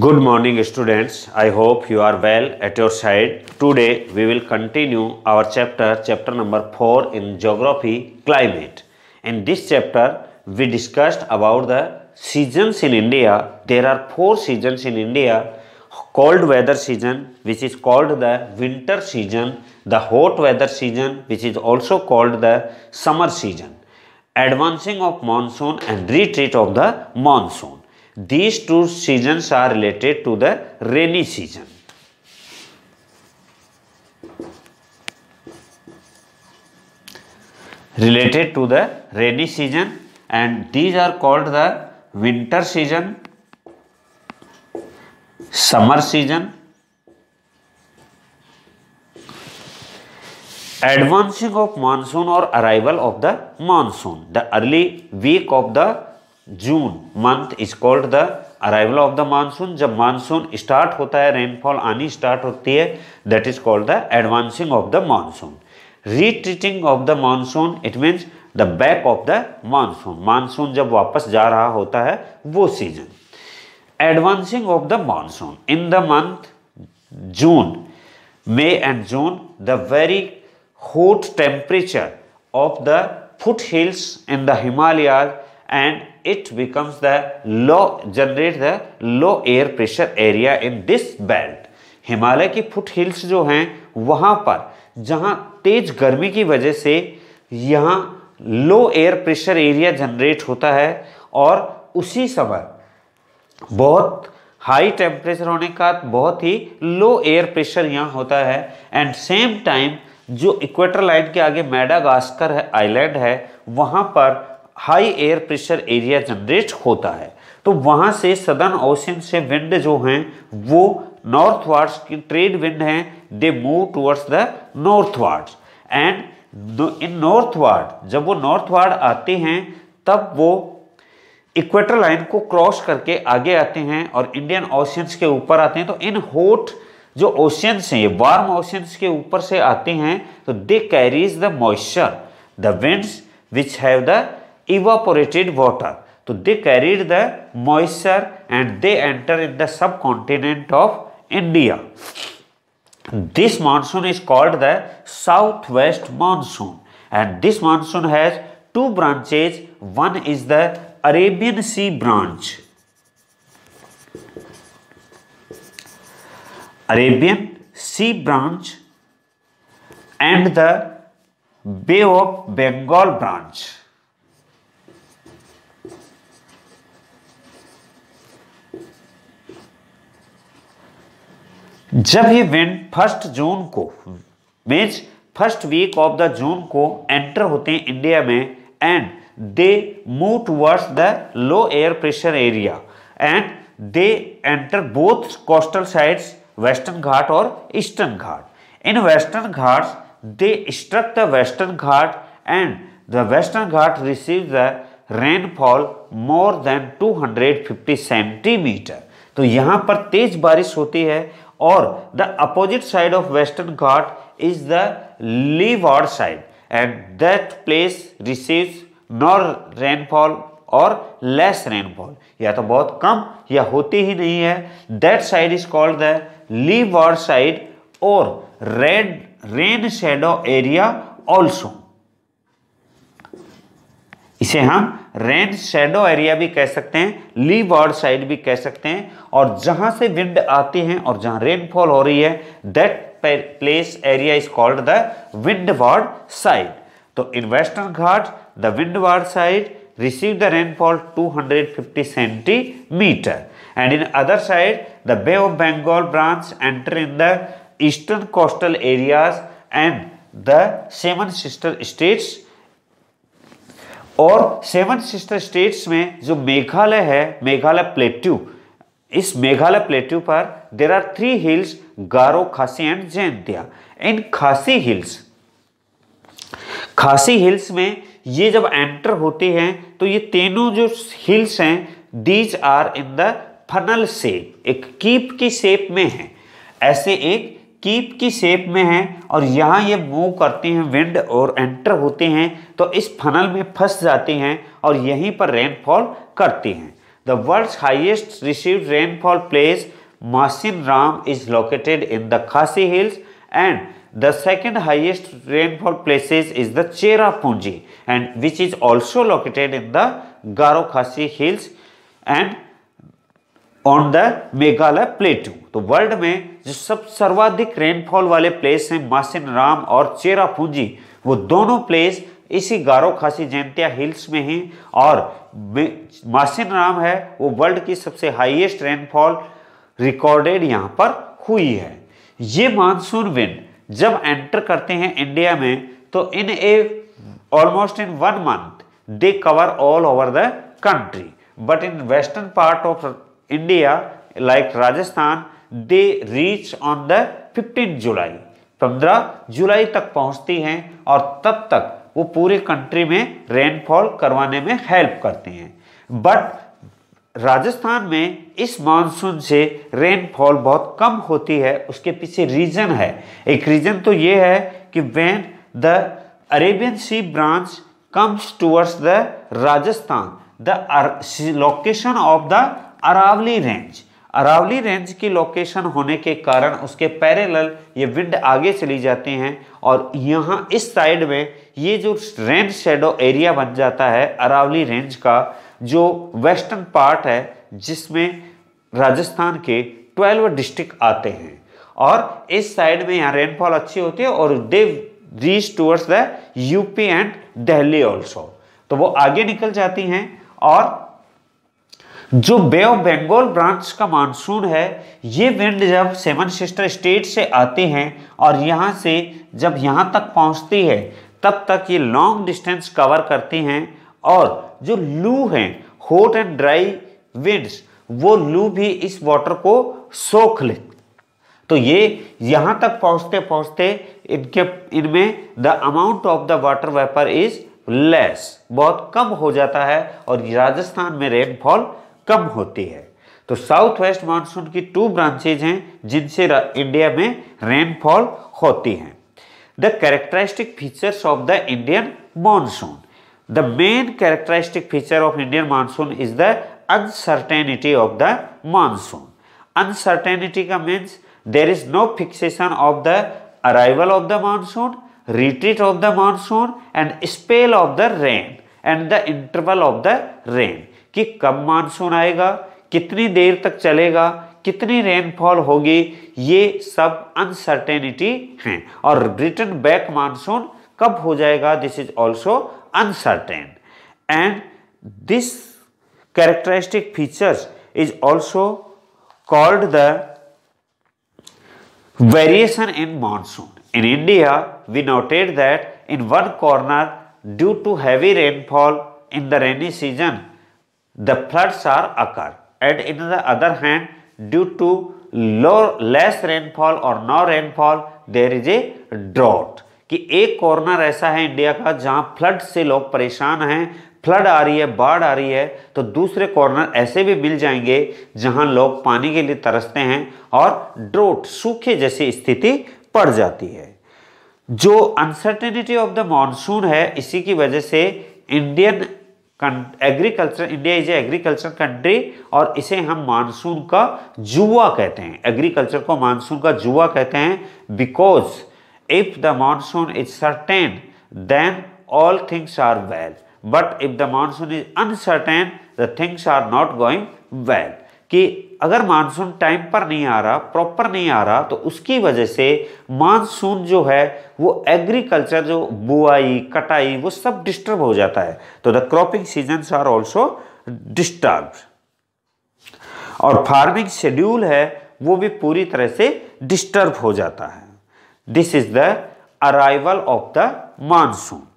Good morning students. I hope you are well at your side. Today we will continue our chapter, chapter number 4 in Geography, Climate. In this chapter, we discussed about the seasons in India. There are four seasons in India. Cold weather season, which is called the winter season. The hot weather season, which is also called the summer season. Advancing of monsoon and retreat of the monsoon. These two seasons are related to the rainy season. Related to the rainy season and these are called the winter season, summer season, advancing of monsoon or arrival of the monsoon, the early week of the June month is called the arrival of the monsoon जब monsoon start होता है rainfall आनी start होती है that is called the advancing of the monsoon retreating of the monsoon it means the back of the monsoon monsoon जब वापस जा रहा होता है वो season advancing of the monsoon in the month June May and June the very temperature of the foot hills in the Himalayas and it becomes the low generate the low air pressure area in this belt Himalaya की foot hills जो हैं वहाँ पर जहाँ तेज गर्मी की वजह से यहाँ low air pressure area generate होता है और उसी समय बहुत हाई टेम्परेचर होने का बहुत ही लो एयर प्रेशर यहाँ होता है एंड सेम टाइम जो इक्वेटर लाइन के आगे मेडागास्कर आइलैंड है वहाँ पर high air pressure area generate होता है तो वहाँ से सदर्न ओशन से विंड जो हैं वो नॉर्थ वार्ड्स की ट्रेड विंड हैं they move towards the north wards and in north ward जब वो नॉर्थ वार्ड आते हैं तब वो इक्वेटर लाइन को क्रॉस करके आगे आते हैं और इंडियन ओशियंस के ऊपर आते हैं तो इन होट जो ओशियंस हैं ये वार्म ओशंस के ऊपर से आते हैं तो they carries the moisture the winds which have the evaporated water. So they carried the moisture and they enter in the subcontinent of India. This monsoon is called the southwest monsoon and this monsoon has two branches. One is the Arabian Sea branch. Arabian Sea branch and the Bay of Bengal branch. जब ये van first June को means first week of the June को enter होते हैं India में and they move towards the low air pressure area and they enter both coastal sides western Ghat और eastern Ghat in western Ghats they struck the western Ghat and the western Ghat receive the rainfall more than 250 centimetre तो यहाँ पर तेज बारिश होती है और the opposite side of western Ghat is the leeward side and that place receive nor rainfall और less rainfall या तो बहुत कम या होती ही नहीं है that side is called the leeward side और red rain shadow area also इसे हम रेड शेडो एरिया भी कह सकते हैं ली वार्ड साइड भी कह सकते हैं और जहां से विंड आती है और जहां रेनफॉल हो रही है that place area is called the wind ward side तो in western Ghat the wind ward side receive the rainfall 250 centimetre and in other side the bay of Bengal branch enter in the eastern coastal areas and the seven sister states और seven sister states में जो मेघालय है Meghalaya plateau इस Meghalaya plateau पर there are three hills Garo Khasi and Jaintia इन खासी hills खासी hills में ये जब एंटर होती हैं तो ये तीनों जो हिल्स हैं these are in the funnel shape एक कीप की सेप में है ऐसे एक कीप की शेप में है और यहाँ ये मूव करते हैं विंड और एंटर होते हैं तो इस फनल में फंस जाते हैं और यहीं पर रेनफॉल करते हैं the world's highest receive rainfall place Mawsynram is located in the Khasi hills and the second highest rainfall places is the Cherrapunji and which is also located in the Garo Khasi hills and on the Meghalaya plateau तो world में जो सब सर्वाधिक rainfall वाले place हैं मासिन राम और चेरापूंजी वो दोनों प्लेस इसी गारो खासी जैंतिया हिल्स में हैं और मासिन राम है वो वर्ल्ड की सबसे हाईएस्ट रेनफॉल रिकॉर्डेड यहाँ पर हुई है ये मानसून विंड जब एंटर करते हैं इंडिया में तो in a almost in one month they cover all over the country but in western part of India, like Rajasthan, they reach on the fifteen July 15 जुलाई तक पहुंचती हैं और तब तक वो पूरे कंट्री में रेनफॉल करवाने में हेल्प करते हैं बट राजस्थान में इस मानसून से रेनफॉल बहुत कम होती है उसके पीछे रीज़न है एक रीज़न तो ये है कि when the Arabian sea branch comes towards the Rajasthan the location of the Aravalli range Aravalli range की लोकेशन होने के कारण उसके पैरेलल ये विंड आगे चली जाते हैं और यहाँ इस साइड में ये जो रेन शेडो एरिया बन जाता है अरावली रेंज का जो वेस्टर्न पार्ट है जिसमें राजस्थान के 12 डिस्ट्रिक्ट आते हैं और इस साइड में यहाँ रेनफॉल अच्छी होती है और they reach towards the UP and Delhi also तो वो आगे निकल जाती हैं और जो बे ऑफ बंगाल ब्रांच का मानसून है ये विंड जब सेवन सिस्टर स्टेट से आते हैं और यहाँ से जब यहाँ तक पहुँचती है तब तक ये लॉन्ग डिस्टेंस कवर करते हैं और जो लू हैं हॉट एंड ड्राई विंड्स वो लू भी इस वाटर को सोख ले तो ये यहाँ तक पहुँचते पहुँचते इनके इनमें the amount of the water vapour is less बहुत कम हो जाता है और राजस्थान में रेनफॉल कम होती है तो साउथ वेस्ट मानसून की टू ब्रांचेज हैं जिनसे इंडिया में रेनफॉल होती है the characteristic features of the Indian monsoon the main characteristic feature of Indian monsoon is the uncertainty of the monsoon uncertainty का means there is no fixation of the arrival of the monsoon retreat of the monsoon and spell of the rain and the interval of the rain कि कब monsoon आएगा कितनी देर तक चलेगा कितनी rainfall होगी ये सब अनसर्टेनिटी हैं और रिटर्न बैक मानसून कब हो जाएगा this is also uncertain and this characteristic features is also called the variation in monsoon in India we noted that in one corner due to heavy rainfall in the rainy season the floods are occur and in the other hand due to low less rainfall or no rainfall there is a drought कि एक corner ऐसा है India का जहां flood से लोग परेशान हैं फ्लड आ रही है बाढ़ आ रही है तो दूसरे कॉर्नर ऐसे भी मिल जाएंगे जहां लोग पानी के लिए तरसते हैं और ड्रोट सूखे जैसी स्थिति पड़ जाती है जो अनसर्टेनिटी ऑफ द मॉनसून है इसी की वजह से Indian agriculture India is a agriculture country और इसे हम मानसून का जुआ कहते हैं एग्रीकल्चर को मानसून का जुआ कहते हैं because if the monsoon is certain then all things are well but if the monsoon is uncertain the things are not going well कि अगर मानसून टाइम पर नहीं आ रहा प्रॉपर नहीं आ रहा तो उसकी वजह से मानसून जो है वो एग्रीकल्चर जो बुआई कटाई वो सब डिस्टर्ब हो जाता है तो the cropping season are also disturb और फार्मिंग शेड्यूल है वो भी पूरी तरह से डिस्टर्ब हो जाता है this is the arrival of the monsoon